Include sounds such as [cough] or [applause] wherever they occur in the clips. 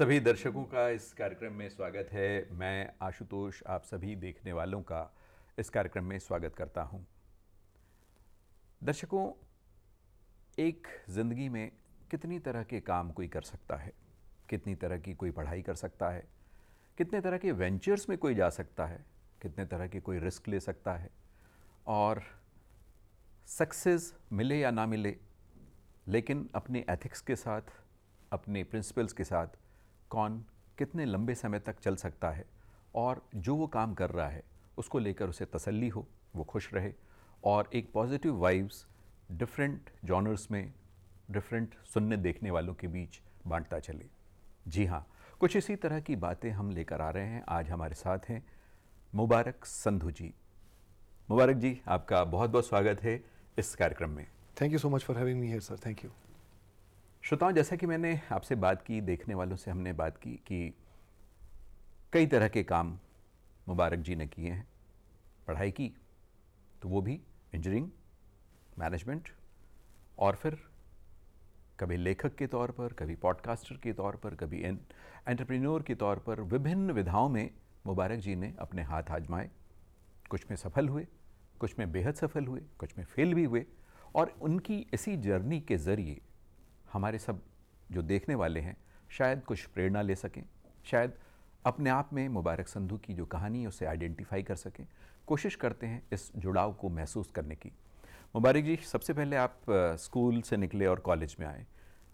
सभी दर्शकों का इस कार्यक्रम में स्वागत है मैं आशुतोष आप सभी देखने वालों का इस कार्यक्रम में स्वागत करता हूं। दर्शकों एक ज़िंदगी में कितनी तरह के काम कोई कर सकता है कितनी तरह की कोई पढ़ाई कर सकता है कितने तरह के वेंचर्स में कोई जा सकता है कितने तरह के कोई रिस्क ले सकता है और सक्सेस मिले या ना मिले लेकिन अपने एथिक्स के साथ अपने प्रिंसिपल्स के साथ कौन कितने लंबे समय तक चल सकता है और जो वो काम कर रहा है उसको लेकर उसे तसल्ली हो वो खुश रहे और एक पॉजिटिव वाइब्स डिफरेंट जॉनर्स में डिफरेंट सुनने देखने वालों के बीच बांटता चले जी हाँ कुछ इसी तरह की बातें हम लेकर आ रहे हैं आज हमारे साथ हैं मुबारक संधु जी मुबारक जी आपका बहुत बहुत स्वागत है इस कार्यक्रम में thank you so much for having me here sir thank you श्रोताओं जैसा कि मैंने आपसे बात की देखने वालों से हमने बात की कि कई तरह के काम मुबारक जी ने किए हैं पढ़ाई की तो वो भी इंजीनियरिंग मैनेजमेंट और फिर कभी लेखक के तौर पर कभी पॉडकास्टर के तौर पर कभी एंटरप्रेन्योर के तौर पर विभिन्न विधाओं में मुबारक जी ने अपने हाथ आजमाए कुछ में सफल हुए कुछ में बेहद सफल हुए कुछ में फेल भी हुए और उनकी इसी जर्नी के ज़रिए हमारे सब जो देखने वाले हैं शायद कुछ प्रेरणा ले सकें शायद अपने आप में मुबारक संधु की जो कहानी है उसे आइडेंटिफाई कर सकें कोशिश करते हैं इस जुड़ाव को महसूस करने की मुबारक जी सबसे पहले आप स्कूल से निकले और कॉलेज में आए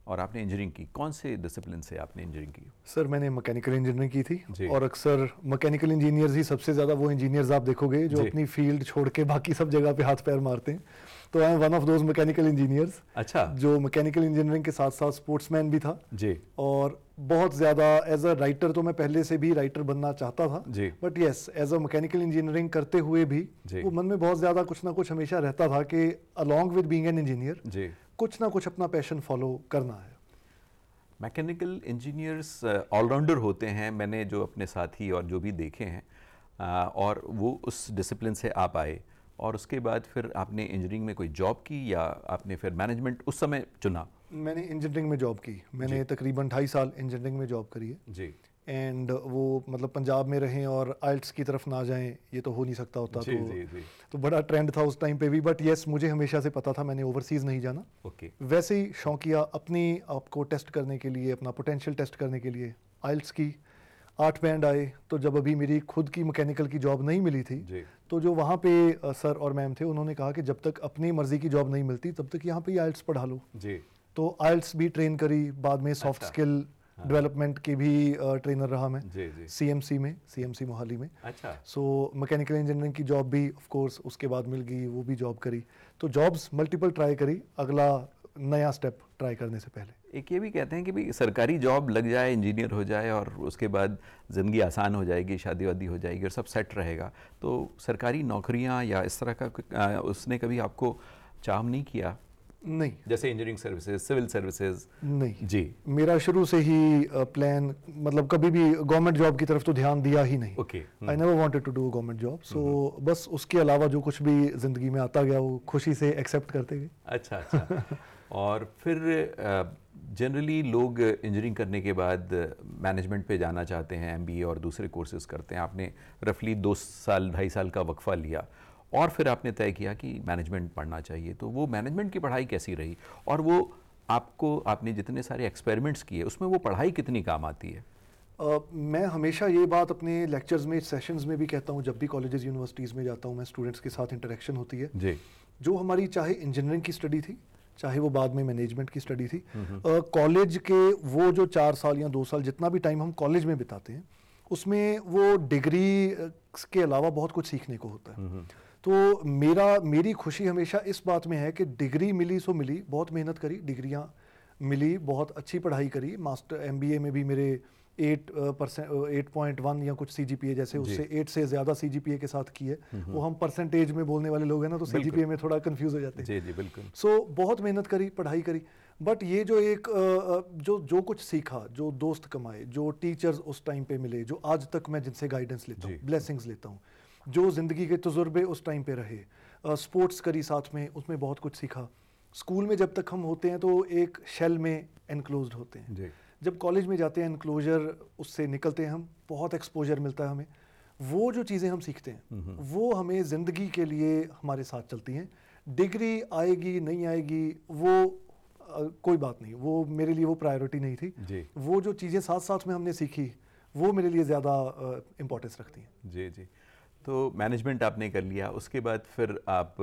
और आपने इंजीनियरिंग की कौन से डिसिप्लिन से आपने इंजीनियरिंग की सर मैंने मैकेनिकल इंजीनियरिंग की थी और अक्सर मैकेनिकल इंजीनियर्स ही सबसे ज़्यादा वो इंजीनियर्स आप देखोगे जो अपनी फील्ड छोड़ के बाकी सब जगह पे हाथ पैर मारते हैं तो I am one of those mechanical engineers अच्छा जो मैकेनिकल इंजीनियरिंग के साथ साथ स्पोर्ट्समैन भी था जी और बहुत ज़्यादा एज अ राइटर तो मैं पहले से भी राइटर बनना चाहता था जी but yes as a mechanical engineering करते हुए भी वो मन में बहुत ज़्यादा कुछ ना कुछ हमेशा रहता था कि along with being an engineer कुछ ना कुछ अपना पैशन फॉलो करना है मैकेनिकल इंजीनियर्स ऑलराउंडर होते हैं मैंने जो अपने साथी और जो भी देखे हैं आ, uh, और वो उस डिसिप्लिन से आप आए और उसके बाद फिर आपने इंजीनियरिंग में कोई जॉब की या आपने फिर मैनेजमेंट उस समय चुना मैंने इंजीनियरिंग में जॉब की मैंने तकरीबन ढाई साल इंजीनियरिंग में जॉब करी है जी एंड वो मतलब पंजाब में रहें और आइल्स की तरफ ना जाएं ये तो हो नहीं सकता होता जी, तो जी, जी. तो बड़ा ट्रेंड था उस टाइम पे भी बट येस मुझे हमेशा से पता था मैंने ओवरसीज़ नहीं जाना ओके okay. वैसे ही शौकिया अपनी आपको टेस्ट करने के लिए अपना पोटेंशियल टेस्ट करने के लिए आइल्स की आठ बैंड आए तो जब अभी मेरी खुद की मैकेनिकल की जॉब नहीं मिली थी तो जो वहाँ पे सर और मैम थे उन्होंने कहा कि जब तक अपनी मर्जी की जॉब नहीं मिलती तब तक यहाँ पे आइल्स पढ़ा लो जी तो आइल्स भी ट्रेन करी बाद में सॉफ्ट अच्छा। स्किल हाँ। डेवलपमेंट की भी ट्रेनर रहा मैं सी एम सी में सी एम सी मोहाली में अच्छा सो मैकेनिकल इंजीनियरिंग की जॉब भी ऑफ कोर्स उसके बाद मिल गई वो भी जॉब करी तो जॉब्स मल्टीपल ट्राई करी अगला नया स्टेप ट्राई करने से पहले एक ये भी कहते हैं कि भी सरकारी जॉब लग जाए इंजीनियर हो जाए और उसके बाद ज़िंदगी आसान हो जाएगी शादी वादी हो जाएगी और सब सेट रहेगा तो सरकारी नौकरियां या इस तरह का उसने कभी आपको चाम नहीं किया नहीं जैसे इंजीनियरिंग सर्विसेज सिविल सर्विसेज नहीं जी मेरा शुरू से ही प्लान मतलब कभी भी गवर्नमेंट जॉब की तरफ तो ध्यान दिया ही नहीं okay I never wanted to do government job so बस उसके अलावा जो कुछ भी जिंदगी में आता गया वो खुशी से एक्सेप्ट करते गए अच्छा अच्छा [laughs] और फिर जनरली लोग इंजीनियरिंग करने के बाद मैनेजमेंट पे जाना चाहते हैं एमबीए और दूसरे कोर्सेज करते हैं आपने रफली दो साल ढाई साल का वक्फा लिया और फिर आपने तय किया कि मैनेजमेंट पढ़ना चाहिए तो वो मैनेजमेंट की पढ़ाई कैसी रही और वो आपको आपने जितने सारे एक्सपेरिमेंट्स किए उसमें वो पढ़ाई कितनी काम आती है Uh, मैं हमेशा ये बात अपने लेक्चर्स में सेशंस में भी कहता हूँ जब भी कॉलेजेस यूनिवर्सिटीज़ में जाता हूँ मैं स्टूडेंट्स के साथ इंटरेक्शन होती है जी जो हमारी चाहे इंजीनियरिंग की स्टडी थी चाहे वो बाद में मैनेजमेंट की स्टडी थी कॉलेज हम्म, uh, हम्म। के वो जो चार साल या दो साल जितना भी टाइम हम कॉलेज में बिताते हैं उसमें वो डिग्री के अलावा बहुत कुछ सीखने को होता है हम्म, तो मेरा मेरी खुशी हमेशा इस बात में है कि डिग्री मिली सो मिली बहुत मेहनत करी डिग्रियाँ मिली बहुत अच्छी पढ़ाई करी मास्टर एम में भी मेरे eight percent eight point one या कुछ सी जी पी ए जैसे उससे एट से ज़्यादा सी जी पी ए के साथ की है वो हम परसेंटेज में बोलने वाले लोग हैं ना तो सी जी पी ए में थोड़ा कन्फ्यूज़ हो जाते हैं जी जी बिल्कुल सो so, बहुत मेहनत करी पढ़ाई करी बट ये जो एक जो जो कुछ सीखा जो दोस्त कमाए जो टीचर्स उस टाइम पे मिले जो आज तक मैं जिनसे गाइडेंस लेता हूँ ब्लेसिंग्स लेता हूँ जो ज़िंदगी के तजुर्बे उस टाइम पे रहे स्पोर्ट्स करी साथ में उसमें बहुत कुछ सीखा स्कूल में जब तक हम होते हैं तो एक शेल में इनक्लोज होते हैं जब कॉलेज में जाते हैं इनक्लोजर उससे निकलते हैं हम बहुत एक्सपोजर मिलता है हमें वो जो चीज़ें हम सीखते हैं हम्म, हम्म। वो हमें ज़िंदगी के लिए हमारे साथ चलती हैं डिग्री आएगी नहीं आएगी वो आ, कोई बात नहीं वो मेरे लिए वो प्रायोरिटी नहीं थी वो जो चीज़ें साथ साथ में हमने सीखी वो मेरे लिए ज़्यादा इम्पोर्टेंस रखती हैं जी जी तो मैनेजमेंट आपने कर लिया उसके बाद फिर आप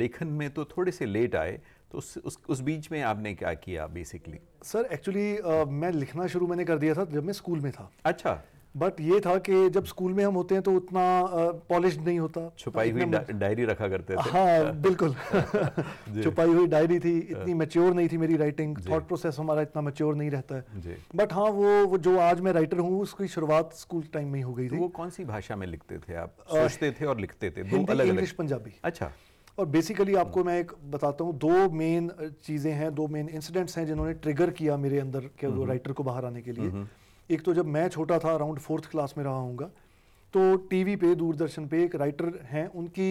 लेखन में तो थोड़े से लेट आए तो उस उस, उस बीच में आपने क्या किया बेसिकली सर एक्चुअली मैं लिखना शुरू मैंने कर दिया था जब मैं स्कूल में था अच्छा बट ये था कि जब स्कूल में हम होते हैं तो उतना पॉलिश नहीं होता छुपाई हुई डायरी रखा करते थे हाँ बिल्कुल [laughs] छुपाई हुई डायरी थी हाँ। इतनी मेच्योर नहीं थी मेरी राइटिंग थॉट प्रोसेस हमारा इतना मेच्योर नहीं रहता है बट हाँ वो, वो जो आज मैं राइटर हूँ उसकी शुरुआत स्कूल टाइम में ही हो गई तो थी वो कौन सी भाषा में लिखते थे आप सोचते थे और लिखते थे इंग्लिश पंजाबी अच्छा और बेसिकली आपको हाँ। मैं एक बताता हूँ दो मेन चीज़ें हैं दो मेन इंसिडेंट्स हैं जिन्होंने ट्रिगर किया मेरे अंदर के राइटर हम्म, हम्म। को बाहर आने के लिए हम्म, एक तो जब मैं छोटा था अराउंड फोर्थ क्लास में रहा हूँ तो टीवी पे दूरदर्शन पे एक राइटर हैं उनकी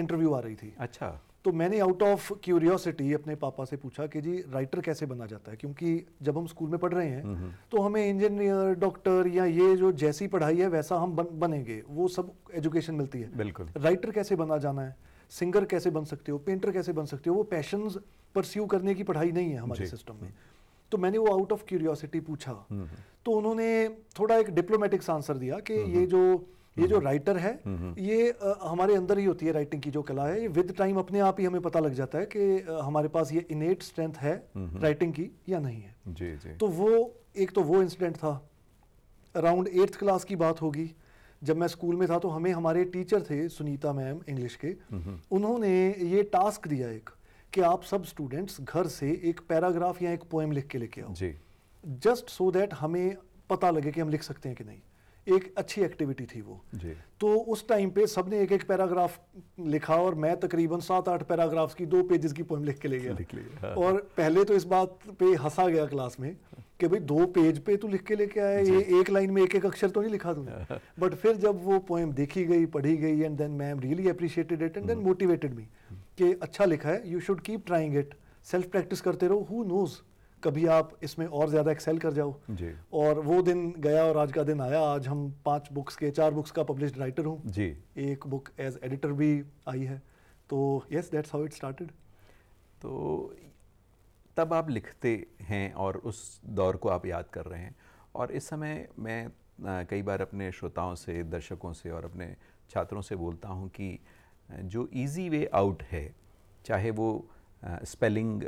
इंटरव्यू आ रही थी अच्छा तो मैंने आउट ऑफ क्यूरियोसिटी अपने पापा से पूछा कि जी राइटर कैसे बना जाता है क्योंकि जब हम स्कूल में पढ़ रहे हैं तो हमें इंजीनियर डॉक्टर या ये जो जैसी पढ़ाई है वैसा हम बन, बनेंगे वो सब एजुकेशन मिलती है बिल्कुल राइटर कैसे बना जाना है सिंगर कैसे बन सकते हो पेंटर कैसे बन सकते हो वो पैशन परस्यू करने की पढ़ाई नहीं है हमारे सिस्टम में तो मैंने वो आउट ऑफ क्यूरियोसिटी पूछा तो उन्होंने थोड़ा एक डिप्लोमेटिक्स आंसर दिया कि ये हम्म। जो ये जो राइटर हम्म। है हम्म। ये आ, हमारे अंदर ही होती है राइटिंग की जो कला है ये विद टाइम अपने आप ही हमें पता लग जाता है कि हमारे पास ये इनेट स्ट्रेंथ है राइटिंग की या नहीं है जी जी तो वो एक तो वो इंसिडेंट था अराउंड एट्थ क्लास की बात होगी जब मैं स्कूल में था तो हमें हमारे टीचर थे सुनीता मैम इंग्लिश के उन्होंने ये टास्क दिया एक कि आप सब स्टूडेंट्स घर से एक पैराग्राफ या एक पोएम लिख के लेके आओ जी जस्ट सो दैट हमें पता लगे कि हम लिख सकते हैं कि नहीं एक अच्छी एक्टिविटी थी वो जी तो उस टाइम पे सबने एक एक पैराग्राफ लिखा और मैं तकरीबन सात आठ पैराग्राफ की दो पेजेस की पोएम लिख के ले गया लिख लिया हाँ। और पहले तो इस बात पे हंसा गया क्लास में कि भाई दो पेज पे तू लिख के लेके आया ये एक लाइन में एक एक अक्षर तो नहीं लिखा तूने बट हाँ। फिर जब वो पोएम देखी गई पढ़ी गई and then ma'am really appreciated it and then motivated me कि अच्छा लिखा है you should keep trying it self practice करते रहो हु नोज कभी आप इसमें और ज़्यादा एक्सेल कर जाओ जी और वो दिन गया और आज का दिन आया आज हम पांच बुक्स के चार बुक्स का पब्लिश राइटर हूँ जी एक बुक एज एडिटर भी आई है तो yes that's how it started तो तब आप लिखते हैं और उस दौर को आप याद कर रहे हैं और इस समय मैं कई बार अपने श्रोताओं से दर्शकों से और अपने छात्रों से बोलता हूँ कि जो इजी वे आउट है चाहे वो स्पेलिंग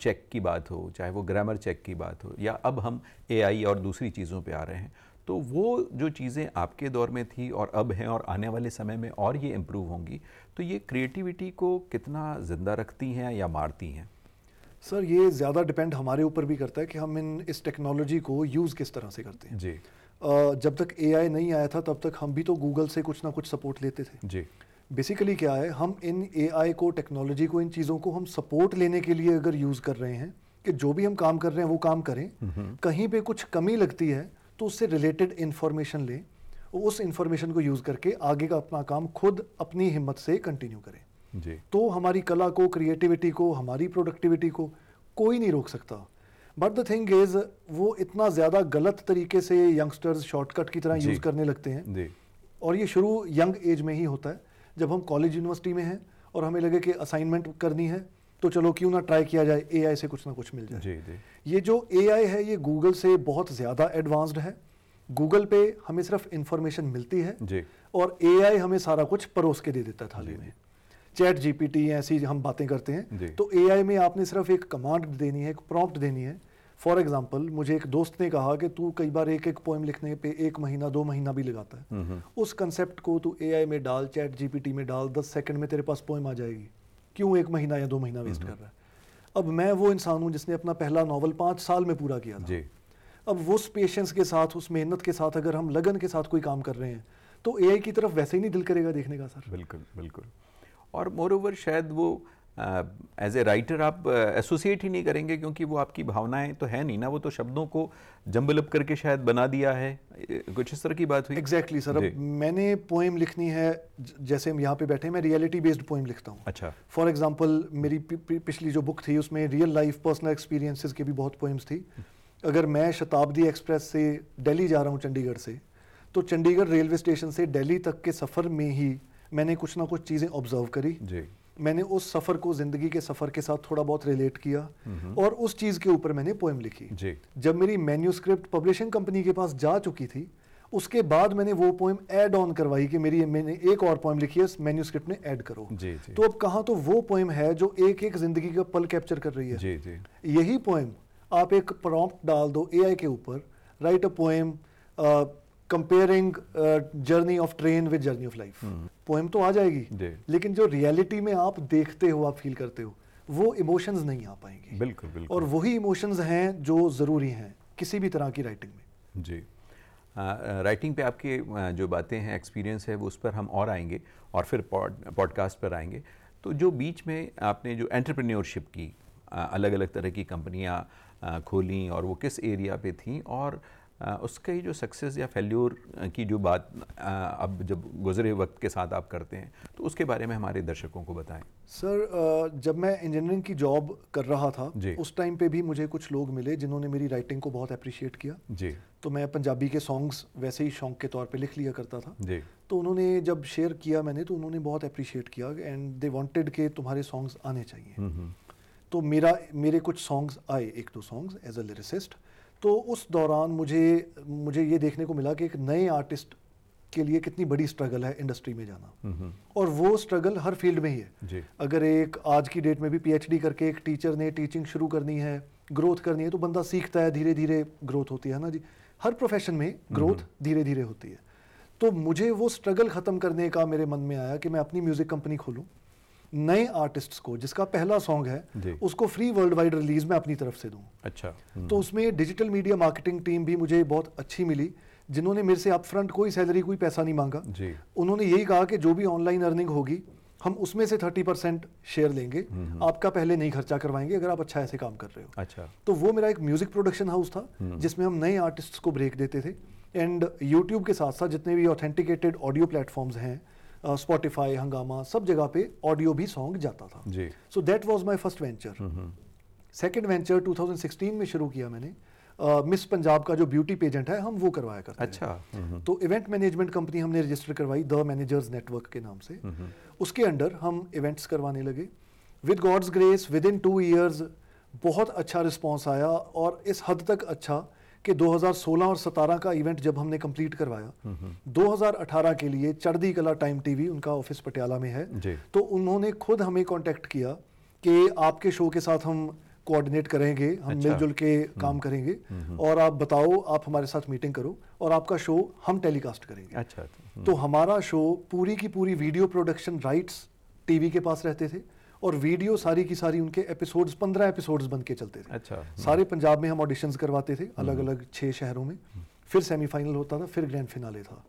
चेक की बात हो चाहे वो ग्रामर चेक की बात हो या अब हम एआई और दूसरी चीज़ों पे आ रहे हैं तो वो जो चीज़ें आपके दौर में थी और अब हैं और आने वाले समय में और ये इम्प्रूव होंगी तो ये क्रिएटिविटी को कितना ज़िंदा रखती हैं या मारती हैं सर ये ज़्यादा डिपेंड हमारे ऊपर भी करता है कि हम इन इस टेक्नोलॉजी को यूज़ किस तरह से करते हैं जी uh, जब तक एआई नहीं आया था तब तक हम भी तो गूगल से कुछ ना कुछ सपोर्ट लेते थे जी बेसिकली क्या है हम इन ए को टेक्नोलॉजी को इन चीज़ों को हम सपोर्ट लेने के लिए अगर यूज़ कर रहे हैं कि जो भी हम काम कर रहे हैं वो काम करें कहीं पे कुछ कमी लगती है तो उससे रिलेटेड इन्फॉर्मेशन लें उस इन्फॉर्मेशन को यूज़ करके आगे का अपना काम खुद अपनी हिम्मत से कंटिन्यू करें जी तो हमारी कला को क्रिएटिविटी को हमारी प्रोडक्टिविटी को कोई नहीं रोक सकता बट द थिंग इज वो इतना ज़्यादा गलत तरीके से यंगस्टर्स शॉर्टकट की तरह यूज़ करने लगते हैं और ये शुरू यंग एज में ही होता है जब हम कॉलेज यूनिवर्सिटी में हैं और हमें लगे कि असाइनमेंट करनी है तो चलो क्यों ना ट्राई किया जाए एआई से कुछ ना कुछ मिल जाए जी जी ये जो एआई है ये गूगल से बहुत ज़्यादा एडवांस्ड है गूगल पे हमें सिर्फ इन्फॉर्मेशन मिलती है जी और एआई हमें सारा कुछ परोस के दे देता था में चैट जीपीटी ऐसी हम बातें करते हैं तो एआई में आपने सिर्फ एक कमांड देनी है एक प्रॉम्प्ट देनी है फॉर एग्जाम्पल मुझे एक दोस्त ने कहा कि तू कई बार एक एक पोएम लिखने पे एक महीना दो महीना भी लगाता है हम्म, हम्म। उस कंसेप्ट को तू ए में डाल चैट जी में डाल दस सेकेंड में तेरे पास पोएम आ जाएगी क्यों एक महीना या दो महीना वेस्ट हम्म, कर रहा है अब मैं वो इंसान हूँ जिसने अपना पहला नावल पाँच साल में पूरा किया था अब उस पेशेंस के साथ उस मेहनत के साथ अगर हम लगन के साथ कोई काम कर रहे हैं तो ए की तरफ वैसे ही नहीं दिल करेगा देखने का सर बिल्कुल बिल्कुल और मोर ओवर शायद वो एज ए राइटर आप एसोसिएट uh, ही नहीं करेंगे क्योंकि वो आपकी भावनाएं तो है नहीं ना वो तो शब्दों को जम्बलअप करके शायद बना दिया है कुछ इस तरह की बात हुई एग्जैक्टली सर अब मैंने पोइम लिखनी है जैसे हम यहाँ पे बैठे मैं रियलिटी बेस्ड पोइम लिखता हूँ अच्छा फॉर एग्जाम्पल मेरी पिछली जो बुक थी उसमें रियल लाइफ पर्सनल एक्सपीरियंसिस की भी बहुत पोइम्स थी अगर मैं शताब्दी एक्सप्रेस से दिल्ली जा रहा हूँ चंडीगढ़ से तो चंडीगढ़ रेलवे स्टेशन से दिल्ली तक के सफ़र में ही मैंने कुछ ना कुछ चीज़ें ऑब्जर्व करी जी मैंने उस सफ़र को ज़िंदगी के सफ़र के साथ थोड़ा बहुत रिलेट किया हम्म। और उस चीज़ के ऊपर मैंने पोएम लिखी जी जब मेरी मैन्यूस्क्रिप्ट पब्लिशिंग कंपनी के पास जा चुकी थी उसके बाद मैंने वो पोएम ऐड ऑन करवाई कि मेरी मैंने एक और पोएम लिखी है मैन्यूस्क्रिप्ट में ऐड करो जी, जी. तो अब कहा तो वो पोएम है जो एक एक ज़िंदगी का पल कैप्चर कर रही है जी, जी. यही पोएम आप एक प्रॉम्प्ट डाल दो एआई के ऊपर write a poem comparing journey of train with journey of life poem तो आ जाएगी लेकिन जो रियलिटी में आप देखते हो आप फील करते हो वो इमोशंस नहीं आ पाएंगे बिल्कुल बिल्कुल और वही इमोशंस हैं जो ज़रूरी हैं किसी भी तरह की राइटिंग में जी राइटिंग पे आपके जो बातें हैं एक्सपीरियंस है वो उस पर हम और आएंगे और फिर पॉडकास्ट पर आएंगे तो जो बीच में आपने जो एंटरप्रेन्योरशिप की अलग अलग तरह की कंपनियाँ खोली और वो किस एरिया पे थी और उसके जो सक्सेस या फेल्योर की जो बात अब जब गुजरे वक्त के साथ आप करते हैं तो उसके बारे में हमारे दर्शकों को बताएं सर जब मैं इंजीनियरिंग की जॉब कर रहा था उस टाइम पे भी मुझे कुछ लोग मिले जिन्होंने मेरी राइटिंग को बहुत अप्रिशिएट किया जी तो मैं पंजाबी के सॉन्ग्स वैसे ही शौक के तौर पर लिख लिया करता था जी तो उन्होंने जब शेयर किया मैंने तो उन्होंने बहुत अप्रिशिएट किया एंड दे वॉन्टेड के तुम्हारे सॉन्ग्स आने चाहिए हम्म, हम्म। तो मेरा मेरे कुछ सॉन्ग्स आए एक दो सॉन्ग्स एज अ लिरिसिस्ट तो उस दौरान मुझे मुझे ये देखने को मिला कि एक नए आर्टिस्ट के लिए कितनी बड़ी स्ट्रगल है इंडस्ट्री में जाना और वो स्ट्रगल हर फील्ड में ही है अगर एक आज की डेट में भी पीएचडी करके एक टीचर ने टीचिंग शुरू करनी है ग्रोथ करनी है तो बंदा सीखता है धीरे धीरे ग्रोथ होती है ना जी हर प्रोफेशन में ग्रोथ धीरे धीरे होती है तो मुझे वो स्ट्रगल ख़त्म करने का मेरे मन में आया कि मैं अपनी म्यूज़िक कंपनी खोलूँ नए आर्टिस्ट्स को जिसका पहला सॉन्ग है उसको फ्री वर्ल्ड वाइड रिलीज में अपनी तरफ से दूं अच्छा हम्म। तो उसमें डिजिटल मीडिया मार्केटिंग टीम भी मुझे बहुत अच्छी मिली जिन्होंने मेरे से अप फ्रंट कोई सैलरी कोई पैसा नहीं मांगा उन्होंने यही कहा कि जो भी ऑनलाइन अर्निंग होगी हम उसमें से थर्टी परसेंट शेयर लेंगे हम्म। आपका पहले नहीं खर्चा करवाएंगे अगर आप अच्छा ऐसे काम कर रहे हो अच्छा तो वो मेरा एक म्यूजिक प्रोडक्शन हाउस था हम्म। जिसमें हम नए आर्टिस्ट को ब्रेक देते थे एंड यूट्यूब के साथ साथ जितने भी ऑथेंटिकेटेड ऑडियो प्लेटफॉर्म्स हैं स्पॉटिफाई हंगामा सब जगह पे ऑडियो भी सॉन्ग जाता था so that was my first venture second venture 2016 में शुरू किया मैंने मिस uh, पंजाब का जो ब्यूटी पेजेंट है हम वो करवाया करते अच्छा हैं। हम्म, हम्म। तो इवेंट मैनेजमेंट कंपनी हमने रजिस्टर करवाई द मैनेजर्स नेटवर्क के नाम से हम्म, उसके अंडर हम इवेंट्स करवाने लगे with God's grace within two years बहुत अच्छा रिस्पॉन्स आया और इस हद तक अच्छा कि 2016 और 17 का इवेंट जब हमने कंप्लीट करवाया 2018 के लिए चढ़दी कला टाइम टीवी उनका ऑफिस पटियाला में है तो उन्होंने खुद हमें कांटेक्ट किया कि आपके शो के साथ हम कोऑर्डिनेट करेंगे हम अच्छा। मिलजुल के हम्म। काम करेंगे हम्म, हम्म। और आप बताओ आप हमारे साथ मीटिंग करो और आपका शो हम टेलीकास्ट करेंगे अच्छा, अच्छा तो हमारा शो पूरी की पूरी वीडियो प्रोडक्शन राइट्स टीवी के पास रहते थे और वीडियो सारी की सारी उनके एपिसोड्स पंद्रह एपिसोड्स बन के चलते थे अच्छा सारे पंजाब में हम ऑडिशन करवाते थे हम्म। अलग अलग छः शहरों में फिर सेमीफाइनल होता था फिर ग्रैंड फिनाले था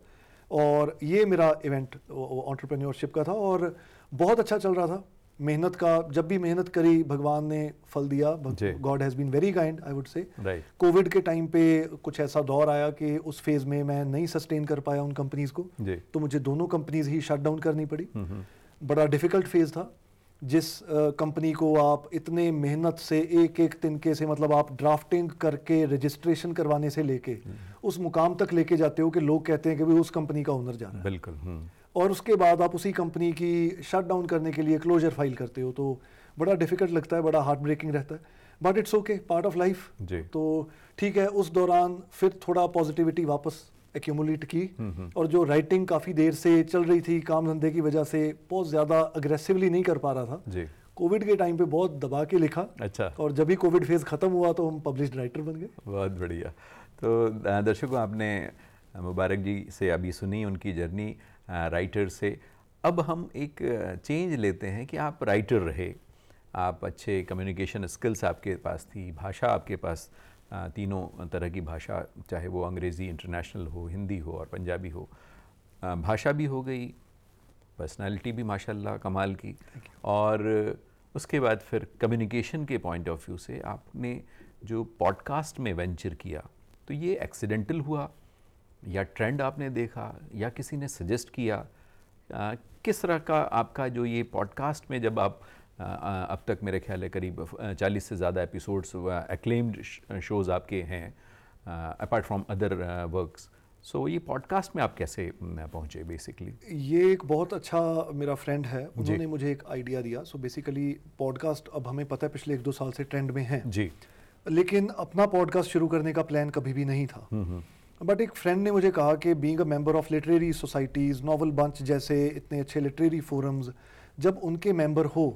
और ये मेरा इवेंट ऑन्टरप्रेन्योरशिप का था और बहुत अच्छा चल रहा था मेहनत का जब भी मेहनत करी भगवान ने फल दिया God has been very kind I would say covid के टाइम पे कुछ ऐसा दौर आया कि उस फेज में मैं नहीं सस्टेन कर पाया उन कंपनीज को तो मुझे दोनों कंपनीज ही शट डाउन करनी पड़ी हम्म, हम्म। बड़ा डिफिकल्ट फेज था जिस कंपनी को आप इतने मेहनत से एक एक तिनके से मतलब आप ड्राफ्टिंग करके रजिस्ट्रेशन करवाने से लेके हम्म। उस मुकाम तक लेके जाते हो कि लोग कहते हैं कि भाई उस कंपनी का ओनर जाना बिल्कुल हम्म। और उसके बाद आप उसी कंपनी की शट डाउन करने के लिए क्लोजर फाइल करते हो तो बड़ा डिफिकल्ट लगता है बड़ा हार्ट ब्रेकिंग रहता है but it's okay part of life तो ठीक है उस दौरान फिर थोड़ा पॉजिटिविटी वापस एक्यूमुलेट की हम्म, हम्म। और जो राइटिंग काफ़ी देर से चल रही थी काम धंधे की वजह से बहुत ज़्यादा अग्रेसिवली नहीं कर पा रहा था जी कोविड के टाइम पे बहुत दबा के लिखा अच्छा और जब भी कोविड फेज ख़त्म हुआ तो हम पब्लिश राइटर बन गए बहुत बढ़िया तो दर्शकों आपने मुबारक जी से अभी सुनी उनकी जर्नी राइटर से अब हम एक चेंज लेते हैं कि आप राइटर रहे आप अच्छे कम्युनिकेशन स्किल्स आपके पास थी भाषा आपके पास तीनों तरह की भाषा चाहे वो अंग्रेज़ी इंटरनेशनल हो हिंदी हो और पंजाबी हो भाषा भी हो गई पर्सनालिटी भी माशाल्लाह कमाल की और उसके बाद फिर कम्युनिकेशन के पॉइंट ऑफ व्यू से आपने जो पॉडकास्ट में वेंचर किया तो ये एक्सीडेंटल हुआ या ट्रेंड आपने देखा या किसी ने सजेस्ट किया आ, किस तरह का आपका जो ये पॉडकास्ट में जब आप अब तक मेरे ख्याल है करीब 40 से ज़्यादा एपिसोड्स एक्लेम्ड शोज़ आपके हैं apart from other works so ये पॉडकास्ट में आप कैसे पहुँचे बेसिकली ये एक बहुत अच्छा मेरा फ्रेंड है उन्होंने मुझे एक आइडिया दिया सो बेसिकली पॉडकास्ट अब हमें पता है पिछले एक दो साल से ट्रेंड में है जी लेकिन अपना पॉडकास्ट शुरू करने का प्लान कभी भी नहीं था बट हम्म, हम्म। एक फ्रेंड ने मुझे कहा कि being a member of literary societies novel bunch जैसे इतने अच्छे लिटरेरी फोरम्स जब उनके मेंबर हो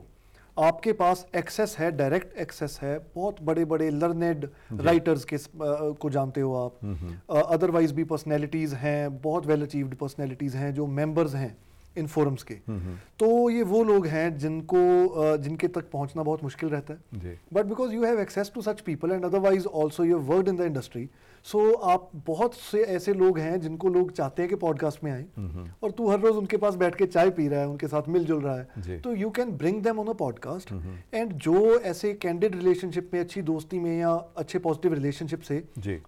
आपके पास एक्सेस है डायरेक्ट एक्सेस है बहुत बड़े बड़े लर्नेड राइटर्स के को जानते हो आप हम्म, हम्म। अदरवाइज भी पर्सनैलिटीज़ हैं बहुत वेल अचीव्ड पर्सनैलिटीज़ हैं जो मेम्बर्स हैं इन फोरम्स के हम्म, तो ये वो लोग हैं जिनको जिनके तक पहुंचना बहुत मुश्किल रहता है but because you have access to such people and otherwise also you word in the industry so so, आप बहुत से ऐसे लोग हैं जिनको लोग चाहते हैं कि पॉडकास्ट में आए और तू हर रोज उनके पास बैठ के चाय पी रहा है उनके साथ मिलजुल रहा है तो you can bring them on a podcast and जो ऐसे कैंडिड रिलेशनशिप में अच्छी दोस्ती में या अच्छे पॉजिटिव रिलेशनशिप से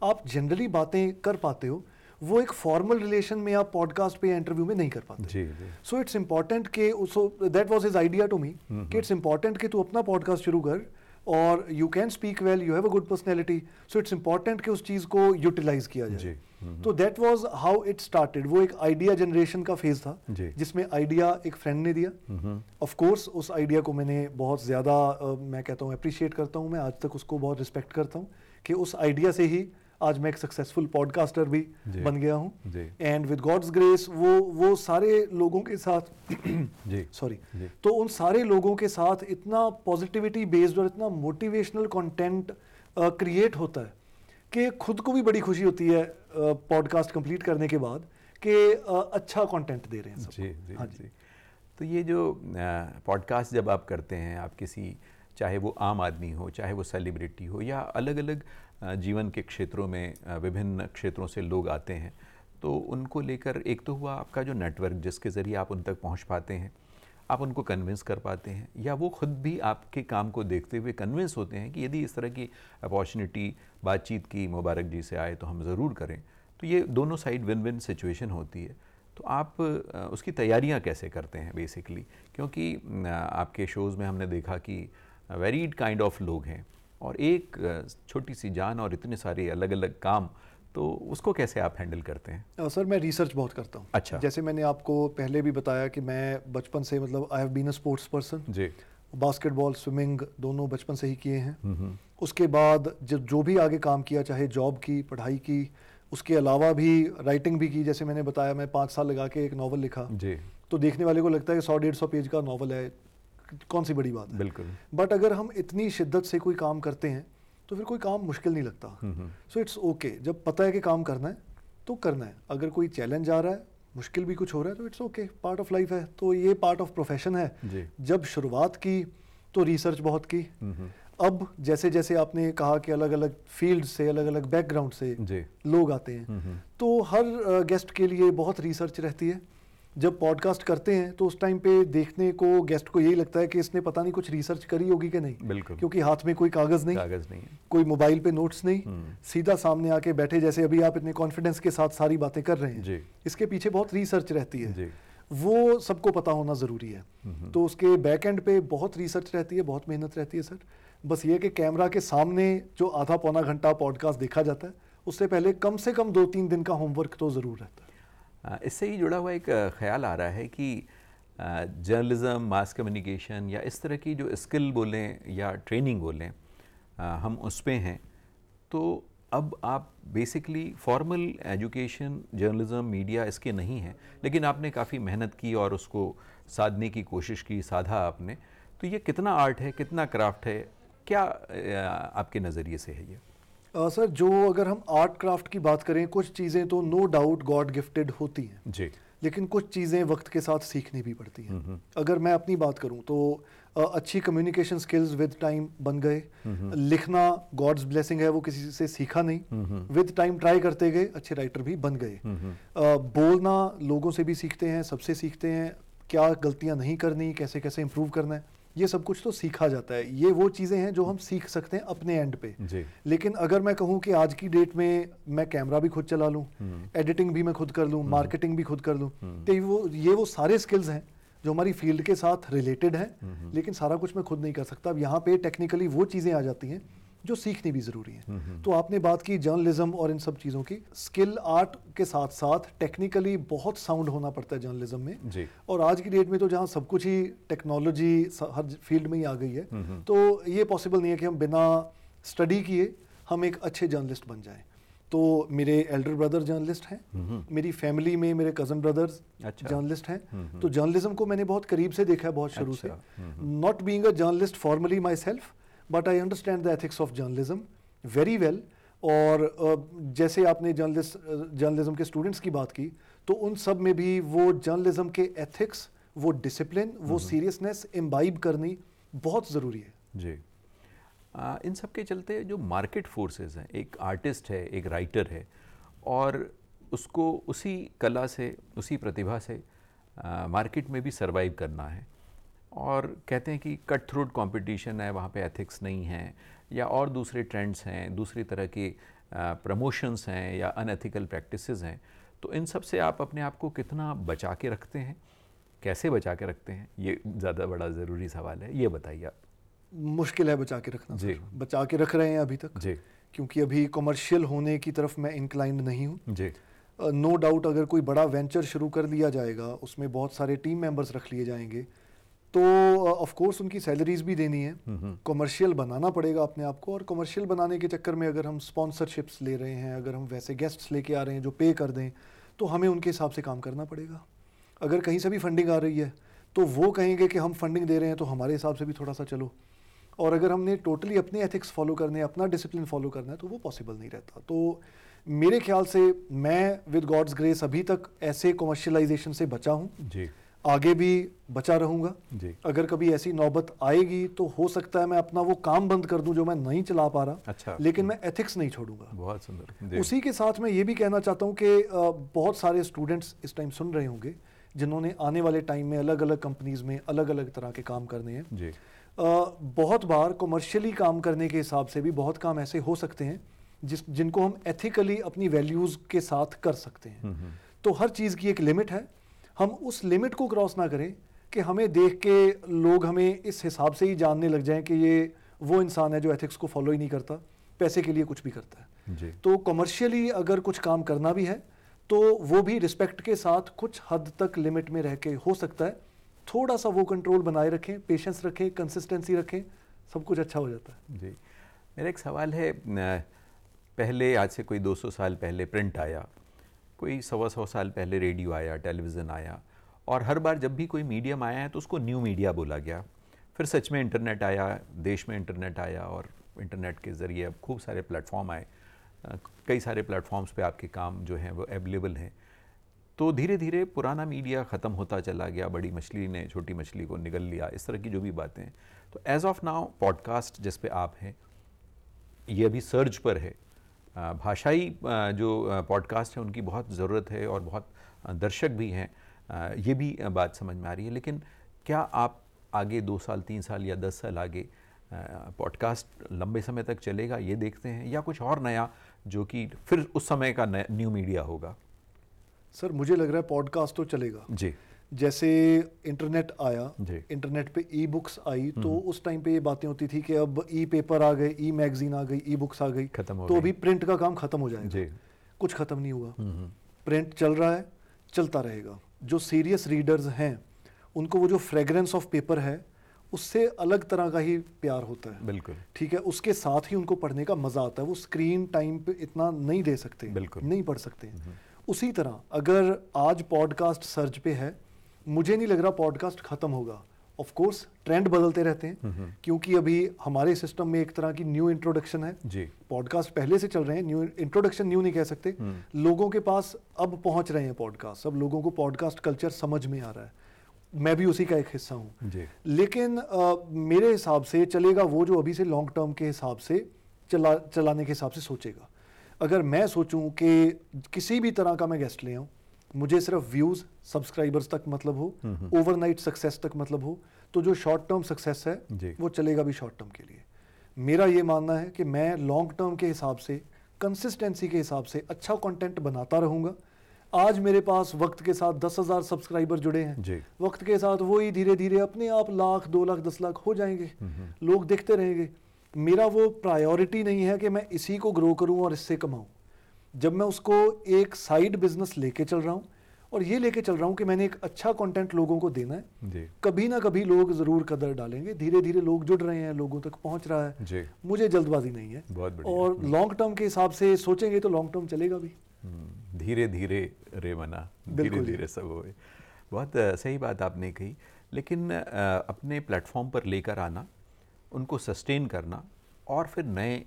आप जनरली बातें कर पाते हो वो एक फॉर्मल रिलेशन में आप पॉडकास्ट पे इंटरव्यू में नहीं कर पाते सो इट्स इम्पॉर्टेंट के so that was his idea to me कि इट्स इम्पॉर्टेंट कि तू अपना पॉडकास्ट शुरू कर और you can speak well you have a good personality so it's important कि उस चीज़ को यूटिलाइज किया जाए तो that was how it started वो एक आइडिया जनरेशन का फेज था जिसमें आइडिया एक फ्रेंड ने दिया ऑफ हम्म। कोर्स उस आइडिया को मैंने बहुत ज़्यादा मैं कहता हूँ अप्रिशिएट करता हूँ मैं आज तक उसको बहुत रिस्पेक्ट करता हूँ कि उस आइडिया से ही आज मैं एक सक्सेसफुल पॉडकास्टर भी बन गया हूँ एंड विद गॉड्स ग्रेस वो वो सारे लोगों के साथ सॉरी [clears throat] तो उन सारे लोगों के साथ इतना पॉजिटिविटी बेस्ड और इतना मोटिवेशनल कंटेंट क्रिएट होता है कि खुद को भी बड़ी खुशी होती है पॉडकास्ट uh, कंप्लीट करने के बाद कि uh, अच्छा कंटेंट दे रहे हैं जी जी, हाँ जी जी तो ये जो पॉडकास्ट uh, जब आप करते हैं आप किसी चाहे वो आम आदमी हो चाहे वो सेलिब्रिटी हो या अलग अलग जीवन के क्षेत्रों में विभिन्न क्षेत्रों से लोग आते हैं तो उनको लेकर एक तो हुआ आपका जो नेटवर्क जिसके ज़रिए आप उन तक पहुंच पाते हैं आप उनको कन्विंस कर पाते हैं या वो ख़ुद भी आपके काम को देखते हुए कन्विंस होते हैं कि यदि इस तरह की अपॉर्चुनिटी बातचीत की मुबारक जी से आए तो हम ज़रूर करें तो ये दोनों साइड विन विन सिचुएशन होती है तो आप उसकी तैयारियां कैसे करते हैं बेसिकली क्योंकि आपके शोज़ में हमने देखा कि वेरीड काइंड ऑफ लोग हैं और एक छोटी सी जान और इतने सारे अलग अलग काम तो उसको कैसे आप हैंडल करते हैं सर मैं रिसर्च बहुत करता हूँ अच्छा जैसे मैंने आपको पहले भी बताया कि मैं बचपन से मतलब I have been a sports person जी बास्केटबॉल स्विमिंग दोनों बचपन से ही किए हैं हम्म, हम्म। उसके बाद जब जो भी आगे काम किया चाहे जॉब की पढ़ाई की उसके अलावा भी राइटिंग भी की जैसे मैंने बताया मैं पाँच साल लगा के एक नावल लिखा जी तो देखने वाले को लगता है कि सौ डेढ़ सौ पेज का नावल है कौन सी बड़ी बात है बिल्कुल बट अगर हम इतनी शिद्दत से कोई काम करते हैं तो फिर कोई काम मुश्किल नहीं लगता सो इट्स ओके जब पता है कि काम करना है तो करना है अगर कोई चैलेंज आ रहा है मुश्किल भी कुछ हो रहा है तो it's okay part of life है तो ये पार्ट ऑफ प्रोफेशन है जब शुरुआत की तो रिसर्च बहुत की हम्म, हम्म। अब जैसे जैसे आपने कहा कि अलग अलग फील्ड से अलग अलग बैकग्राउंड से लोग आते हैं हम्म, तो हर गेस्ट के लिए बहुत रिसर्च रहती है जब पॉडकास्ट करते हैं तो उस टाइम पे देखने को गेस्ट को यही लगता है कि इसने पता नहीं कुछ रिसर्च करी होगी कि नहीं बिल्कुल क्योंकि हाथ में कोई कागज नहीं कागज नहीं कोई मोबाइल पे नोट्स नहीं हम्म। सीधा सामने आके बैठे जैसे अभी आप इतने कॉन्फिडेंस के साथ सारी बातें कर रहे हैं इसके पीछे बहुत रिसर्च रहती है वो सबको पता होना ज़रूरी है हम्म। तो उसके बैक एंड पे बहुत रिसर्च रहती है बहुत मेहनत रहती है सर बस ये कि कैमरा के सामने जो आधा पौना घंटा पॉडकास्ट देखा जाता है उससे पहले कम से कम दो तीन दिन का होमवर्क तो ज़रूर रहता है इससे ही जुड़ा हुआ एक ख्याल आ रहा है कि जर्नलिज़म मास कम्युनिकेशन या इस तरह की जो स्किल बोलें या ट्रेनिंग बोलें हम उस पर हैं तो अब आप basically formal education journalism media इसके नहीं हैं लेकिन आपने काफ़ी मेहनत की और उसको साधने की कोशिश की साधा आपने तो ये कितना आर्ट है कितना क्राफ्ट है क्या आपके नज़रिए से है ये सर जो अगर हम आर्ट क्राफ्ट की बात करें कुछ चीज़ें तो नो डाउट गॉड गिफ्टेड होती हैं जी लेकिन कुछ चीज़ें वक्त के साथ सीखनी भी पड़ती हैं अगर मैं अपनी बात करूं तो अच्छी कम्युनिकेशन स्किल्स विद टाइम बन गए लिखना गॉड्स ब्लेसिंग है वो किसी से सीखा नहीं विद टाइम ट्राई करते गए अच्छे राइटर भी बन गए बोलना लोगों से भी सीखते हैं सबसे सीखते हैं क्या गलतियां नहीं करनी कैसे कैसे इम्प्रूव करना है ये सब कुछ तो सीखा जाता है ये वो चीज़ें हैं जो हम सीख सकते हैं अपने एंड पे जी। लेकिन अगर मैं कहूँ कि आज की डेट में मैं कैमरा भी खुद चला लूँ एडिटिंग हम्म। भी मैं खुद कर लूँ मार्केटिंग हम्म। भी खुद कर लूँ हम्म। तो वो ये वो सारे स्किल्स हैं जो हमारी फील्ड के साथ रिलेटेड हैं लेकिन सारा कुछ मैं खुद नहीं कर सकता अब यहाँ पे टेक्निकली वो चीज़ें आ जाती हैं जो सीखनी भी ज़रूरी है हम्म, हम्म। तो आपने बात की जर्नलिज्म और इन सब चीज़ों की स्किल आर्ट के साथ साथ टेक्निकली बहुत साउंड होना पड़ता है जर्नलिज्म में जी। और आज की डेट में तो जहाँ सब कुछ ही टेक्नोलॉजी हर फील्ड में ही आ गई है हम्म, तो ये पॉसिबल नहीं है कि हम बिना स्टडी किए हम एक अच्छे जर्नलिस्ट बन जाएं तो मेरे एल्डर ब्रदर जर्नलिस्ट हैं मेरी फैमिली में मेरे कज़न ब्रदर्स अच्छा। जर्नलिस्ट हैं तो जर्नलिज्म को मैंने बहुत करीब से देखा है बहुत शुरू अच्छा। से not being a journalist formally myself but I understand the ethics of journalism very well और जैसे आपने जर्नलिस्ट जर्नलिज्म के स्टूडेंट्स की बात की तो उन सब में भी वो जर्नलिज्म के एथिक्स वो डिसिप्लिन वो सीरियसनेस एम्बाइब हम्म। करनी बहुत ज़रूरी है जी आ, इन सब के चलते जो मार्केट फोर्सेस हैं एक आर्टिस्ट है एक राइटर है और उसको उसी कला से उसी प्रतिभा से आ, मार्केट में भी सरवाइव करना है और कहते हैं कि कट थ्रूट कॉम्पिटिशन है वहाँ पे एथिक्स नहीं है या और दूसरे ट्रेंड्स हैं दूसरी तरह के प्रमोशंस हैं या अनएथिकल प्रैक्टिसेस हैं तो इन सब से आप अपने आप को कितना बचा के रखते हैं कैसे बचा के रखते हैं ये ज़्यादा बड़ा ज़रूरी सवाल है ये बताइए आप मुश्किल है बचा के रखना जी बचा के रख रहे हैं अभी तक जी क्योंकि अभी कमर्शियल होने की तरफ मैं इंक्लाइंड नहीं हूँ जी नो uh, डाउट no अगर कोई बड़ा वेंचर शुरू कर दिया जाएगा उसमें बहुत सारे टीम मेंबर्स रख लिए जाएंगे तो ऑफ कोर्स उनकी सैलरीज भी देनी है कमर्शियल बनाना पड़ेगा अपने आप को और कमर्शियल बनाने के चक्कर में अगर हम स्पॉन्सरशिप्स ले रहे हैं अगर हम वैसे गेस्ट्स लेके आ रहे हैं जो पे कर दें तो हमें उनके हिसाब से काम करना पड़ेगा अगर कहीं से भी फंडिंग आ रही है तो वो कहेंगे कि हम फंडिंग दे रहे हैं तो हमारे हिसाब से भी थोड़ा सा चलो और अगर हमने टोटली अपने एथिक्स फॉलो करने अपना डिसिप्लिन फॉलो करना है तो वो पॉसिबल नहीं रहता तो मेरे ख्याल से मैं विद गॉड्स ग्रेस अभी तक ऐसे कॉमर्शलाइजेशन से बचा हूँ जी आगे भी बचा रहूंगा जी अगर कभी ऐसी नौबत आएगी तो हो सकता है मैं अपना वो काम बंद कर दूं जो मैं नहीं चला पा रहा अच्छा लेकिन हम्म। मैं एथिक्स नहीं छोड़ूंगा बहुत सुंदर उसी के साथ मैं ये भी कहना चाहता हूँ कि बहुत सारे स्टूडेंट्स इस टाइम सुन रहे होंगे जिन्होंने आने वाले टाइम में अलग अलग कंपनीज में अलग अलग तरह के काम करने हैं जी आ, बहुत बार कमर्शियली काम करने के हिसाब से भी बहुत काम ऐसे हो सकते हैं जिस जिनको हम एथिकली अपनी वैल्यूज़ के साथ कर सकते हैं हम्म, हम्म। तो हर चीज़ की एक लिमिट है हम उस लिमिट को क्रॉस ना करें कि हमें देख के लोग हमें इस हिसाब से ही जानने लग जाएं कि ये वो इंसान है जो एथिक्स को फॉलो ही नहीं करता पैसे के लिए कुछ भी करता है तो कमर्शियली अगर कुछ काम करना भी है तो वो भी रिस्पेक्ट के साथ कुछ हद तक लिमिट में रह के हो सकता है थोड़ा सा वो कंट्रोल बनाए रखें पेशेंस रखें कंसिस्टेंसी रखें सब कुछ अच्छा हो जाता है जी मेरा एक सवाल है पहले आज से कोई 200 साल पहले प्रिंट आया कोई सवा सौ साल पहले रेडियो आया टेलीविज़न आया और हर बार जब भी कोई मीडियम आया है तो उसको न्यू मीडिया बोला गया फिर सच में इंटरनेट आया देश में इंटरनेट आया और इंटरनेट के ज़रिए अब खूब सारे प्लेटफॉर्म आए कई सारे प्लेटफॉर्म्स पे आपके काम जो हैं वो अवेलेबल हैं तो धीरे धीरे पुराना मीडिया ख़त्म होता चला गया बड़ी मछली ने छोटी मछली को निगल लिया इस तरह की जो भी बातें तो एज़ ऑफ नाउ पॉडकास्ट जिस पे आप हैं ये अभी सर्च पर है भाषाई जो पॉडकास्ट हैं उनकी बहुत ज़रूरत है और बहुत दर्शक भी हैं ये भी बात समझ में आ रही है लेकिन क्या आप आगे दो साल तीन साल या दस साल आगे पॉडकास्ट लंबे समय तक चलेगा ये देखते हैं या कुछ और नया जो कि फिर उस समय का न्यू मीडिया होगा सर मुझे लग रहा है पॉडकास्ट तो चलेगा जी जैसे इंटरनेट आया इंटरनेट पे ई बुक्स आई तो हम्म। उस टाइम पे ये बातें होती थी कि अब ई पेपर आ गए ई मैगजीन आ गई ई बुक्स आ गई खत्म तो अभी प्रिंट का काम खत्म हो जाएगा कुछ खत्म नहीं हुआ प्रिंट हम्म, हम्म। चल रहा है चलता रहेगा जो सीरियस रीडर्स हैं उनको वो जो फ्रेगरेंस ऑफ पेपर है उससे अलग तरह का ही प्यार होता है बिल्कुल ठीक है उसके साथ ही उनको पढ़ने का मज़ा आता है वो स्क्रीन टाइम पे इतना नहीं दे सकते बिल्कुल नहीं पढ़ सकते उसी तरह अगर आज पॉडकास्ट सर्च पे है मुझे नहीं लग रहा पॉडकास्ट खत्म होगा ऑफ कोर्स ट्रेंड बदलते रहते हैं हम्म, हम्म। क्योंकि अभी हमारे सिस्टम में एक तरह की न्यू इंट्रोडक्शन है जी पॉडकास्ट पहले से चल रहे हैं न्यू इंट्रोडक्शन न्यू नहीं कह सकते हम्म। लोगों के पास अब पहुंच रहे हैं पॉडकास्ट अब लोगों को पॉडकास्ट कल्चर समझ में आ रहा है मैं भी उसी का एक हिस्सा हूँ लेकिन आ, मेरे हिसाब से चलेगा वो जो अभी से लॉन्ग टर्म के हिसाब से चला चलाने के हिसाब से सोचेगा अगर मैं सोचूं कि किसी भी तरह का मैं गेस्ट ले आऊँ मुझे सिर्फ व्यूज सब्सक्राइबर्स तक मतलब हो ओवरनाइट सक्सेस तक मतलब हो तो जो शॉर्ट टर्म सक्सेस है वो चलेगा भी शॉर्ट टर्म के लिए मेरा ये मानना है कि मैं लॉन्ग टर्म के हिसाब से कंसिस्टेंसी के हिसाब से अच्छा कंटेंट बनाता रहूंगा आज मेरे पास वक्त के साथ दस हज़ार सब्सक्राइबर जुड़े हैं वक्त के साथ वो ही धीरे धीरे अपने आप लाख दो लाख दस लाख हो जाएंगे लोग देखते रहेंगे मेरा वो प्रायोरिटी नहीं है कि मैं इसी को ग्रो करूँ और इससे कमाऊँ जब मैं उसको एक साइड बिजनेस लेके चल रहा हूँ और ये लेके चल रहा हूँ कि मैंने एक अच्छा कंटेंट लोगों को देना है कभी ना कभी लोग जरूर कदर डालेंगे धीरे धीरे लोग जुड़ रहे हैं लोगों तक पहुंच रहा है मुझे जल्दबाजी नहीं है बहुत और लॉन्ग टर्म हम्म। के हिसाब से सोचेंगे तो लॉन्ग टर्म चलेगा भी हम्म। धीरे धीरे रे मना धीरे धीरे सब हो बहुत सही बात आपने कही लेकिन अपने प्लेटफॉर्म पर लेकर आना उनको सस्टेन करना और फिर नए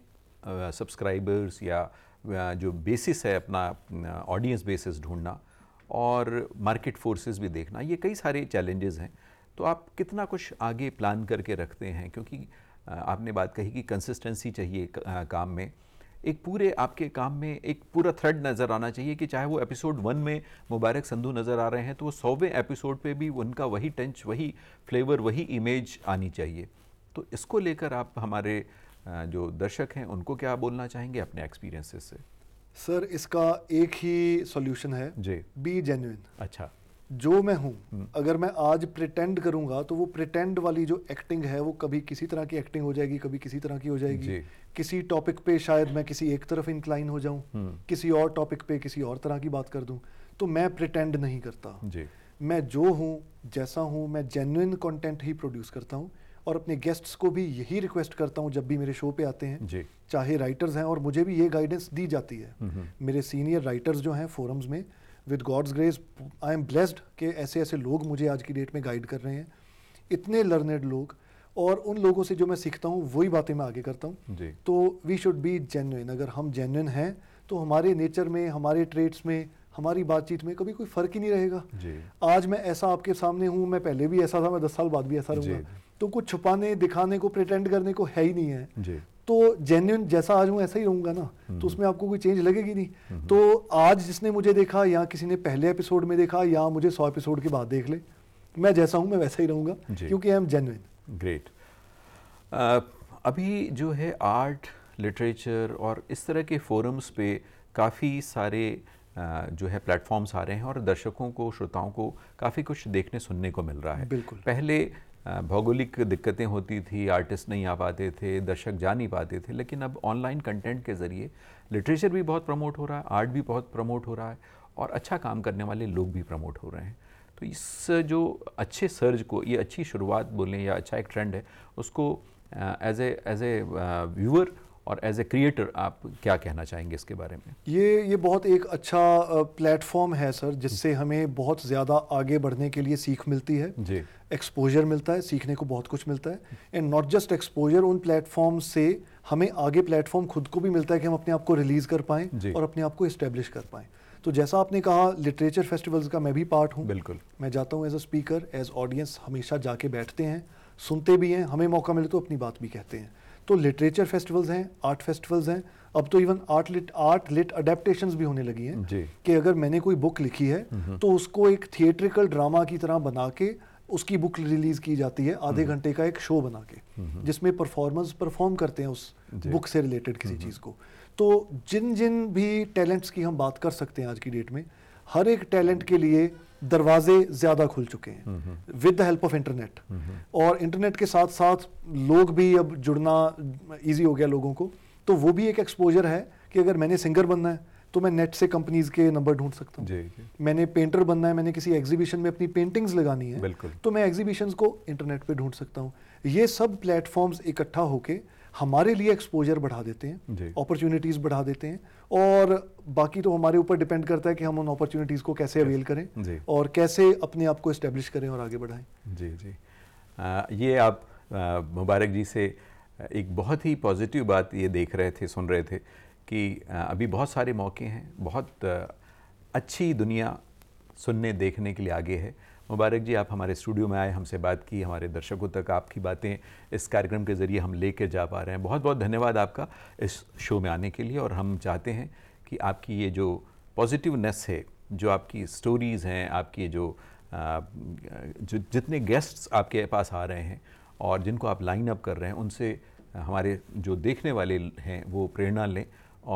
सब्सक्राइबर्स या जो बेसिस है अपना ऑडियंस बेसिस ढूंढना और मार्केट फोर्सेस भी देखना ये कई सारे चैलेंजेस हैं तो आप कितना कुछ आगे प्लान करके रखते हैं क्योंकि आपने बात कही कि कंसिस्टेंसी चाहिए काम में एक पूरे आपके काम में एक पूरा थ्रेड नज़र आना चाहिए कि चाहे वो एपिसोड वन में मुबारक संधू नज़र आ रहे हैं तो वो सौवें एपिसोड पे भी उनका वही टंच वही फ्लेवर वही इमेज आनी चाहिए तो इसको लेकर आप हमारे जो दर्शक हैं उनको क्या बोलना चाहेंगे अपने एक्सपीरियंसेस से सर इसका एक ही सॉल्यूशन है जी बी जेन्यून अच्छा जो मैं हूँ हम्म। अगर मैं आज प्रिटेंड करूंगा तो वो प्रिटेंड वाली जो एक्टिंग है वो कभी किसी तरह की एक्टिंग हो जाएगी कभी किसी तरह की हो जाएगी किसी टॉपिक पे शायद मैं किसी एक तरफ इंक्लाइन हो जाऊँ हम्म। किसी और टॉपिक पे किसी और तरह की बात कर दूँ तो मैं प्रिटेंड नहीं करता जी मैं जो हूँ जैसा हूँ मैं जेन्यून कंटेंट ही प्रोड्यूस करता हूँ और अपने गेस्ट्स को भी यही रिक्वेस्ट करता हूँ जब भी मेरे शो पे आते हैं जी चाहे राइटर्स हैं और मुझे भी ये गाइडेंस दी जाती है हम्म, हम्म। मेरे सीनियर राइटर्स जो हैं फोरम्स में with God's grace I am blessed के ऐसे ऐसे लोग मुझे आज की डेट में गाइड कर रहे हैं इतने लर्नेड लोग और उन लोगों से जो मैं सीखता हूँ वही बातें मैं आगे करता हूँ तो वी शुड बी जेन्यन अगर हम जेन्यन हैं तो हमारे नेचर में हमारे ट्रेट्स में हमारी बातचीत में कभी कोई फर्क ही नहीं रहेगा आज मैं ऐसा आपके सामने हूँ मैं पहले भी ऐसा था मैं दस साल बाद भी ऐसा रहूँगा तो कुछ छुपाने दिखाने को प्रिटेंड करने को है ही नहीं है जी तो जेन्यून जैसा आज हूँ ऐसा ही रहूंगा ना हम्म। तो उसमें आपको कोई चेंज लगेगी नहीं हम्म। तो आज जिसने मुझे देखा या किसी ने पहले एपिसोड में देखा या मुझे सौ एपिसोड के बाद देख ले मैं जैसा हूँ मैं वैसा ही रहूंगा क्योंकि आई एम जेन्यून ग्रेट अभी जो है आर्ट लिटरेचर और इस तरह के फोरम्स पे काफ़ी सारे जो है प्लेटफॉर्म्स आ रहे हैं और दर्शकों को श्रोताओं को काफ़ी कुछ देखने सुनने को मिल रहा है बिल्कुल पहले भौगोलिक दिक्कतें होती थी आर्टिस्ट नहीं आ पाते थे दर्शक जा नहीं पाते थे लेकिन अब ऑनलाइन कंटेंट के ज़रिए लिटरेचर भी बहुत प्रमोट हो रहा है आर्ट भी बहुत प्रमोट हो रहा है और अच्छा काम करने वाले लोग भी प्रमोट हो रहे हैं तो इस जो अच्छे सर्ज को ये अच्छी शुरुआत बोलें या अच्छा एक ट्रेंड है उसको as a as a viewer और एज ए क्रिएटर आप क्या कहना चाहेंगे इसके बारे में ये ये बहुत एक अच्छा प्लेटफॉर्म है सर जिससे हमें बहुत ज़्यादा आगे बढ़ने के लिए सीख मिलती है जी एक्सपोजर मिलता है सीखने को बहुत कुछ मिलता है एंड नॉट जस्ट एक्सपोजर उन प्लेटफॉर्म से हमें आगे प्लेटफॉर्म खुद को भी मिलता है कि हम अपने आप को रिलीज़ कर पाएँ और अपने आप को इस्टेब्लिश कर पाएँ तो जैसा आपने कहा लिटरेचर फेस्टिवल्स का मैं भी पार्ट हूँ बिल्कुल मैं जाता हूँ as a speaker as audience हमेशा जाके बैठते हैं सुनते भी हैं हमें मौका मिले तो अपनी बात भी कहते हैं तो लिटरेचर फेस्टिवल्स हैं आर्ट फेस्टिवल्स हैं अब तो even art lit art lit अडेप्टन भी होने लगी हैं कि अगर मैंने कोई बुक लिखी है तो उसको एक थिएट्रिकल ड्रामा की तरह बना के उसकी बुक रिलीज की जाती है आधे घंटे का एक शो बना के जिसमें परफॉर्मेंस परफॉर्म करते हैं उस बुक से रिलेटेड किसी चीज़ को तो जिन जिन भी टैलेंट्स की हम बात कर सकते हैं आज की डेट में हर एक टैलेंट के लिए दरवाजे ज़्यादा खुल चुके हैं with the help of internet और इंटरनेट के साथ साथ लोग भी अब जुड़ना इजी हो गया लोगों को तो वो भी एक एक्सपोजर है कि अगर मैंने सिंगर बनना है तो मैं नेट से कंपनीज के नंबर ढूंढ सकता हूँ मैंने पेंटर बनना है मैंने किसी एग्जीबिशन में अपनी पेंटिंग्स लगानी है तो मैं एग्जीबिशन को इंटरनेट पर ढूंढ सकता हूँ ये सब प्लेटफॉर्म्स इकट्ठा होकर हमारे लिए एक्सपोजर बढ़ा देते हैं अपॉर्चुनिटीज़ बढ़ा देते हैं और बाकी तो हमारे ऊपर डिपेंड करता है कि हम उन अपॉर्चुनिटीज़ को कैसे अवेल करें और कैसे अपने आप को इस्टेब्लिश करें और आगे बढ़ाएं जी जी आ, ये आप मुबारक जी से एक बहुत ही पॉजिटिव बात ये देख रहे थे सुन रहे थे कि आ, अभी बहुत सारे मौके हैं बहुत अच्छी दुनिया सुनने देखने के लिए आगे है मुबारक जी आप हमारे स्टूडियो में आए हमसे बात की हमारे दर्शकों तक आपकी बातें इस कार्यक्रम के ज़रिए हम कर जा पा रहे हैं बहुत बहुत धन्यवाद आपका इस शो में आने के लिए और हम चाहते हैं कि आपकी ये जो पॉजिटिवनेस है जो आपकी स्टोरीज़ हैं आपकी जो जो जितने गेस्ट्स आपके पास आ रहे हैं और जिनको आप लाइन अप कर रहे हैं उनसे हमारे जो देखने वाले हैं वो प्रेरणा लें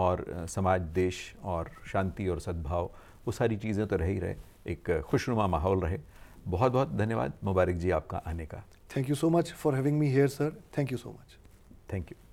और समाज देश और शांति और सद्भाव वो सारी चीज़ें तो रह ही रहे एक खुशनुमा माहौल रहे बहुत बहुत धन्यवाद मुबारक जी आपका आने का thank you so much for having me here sir thank you so much thank you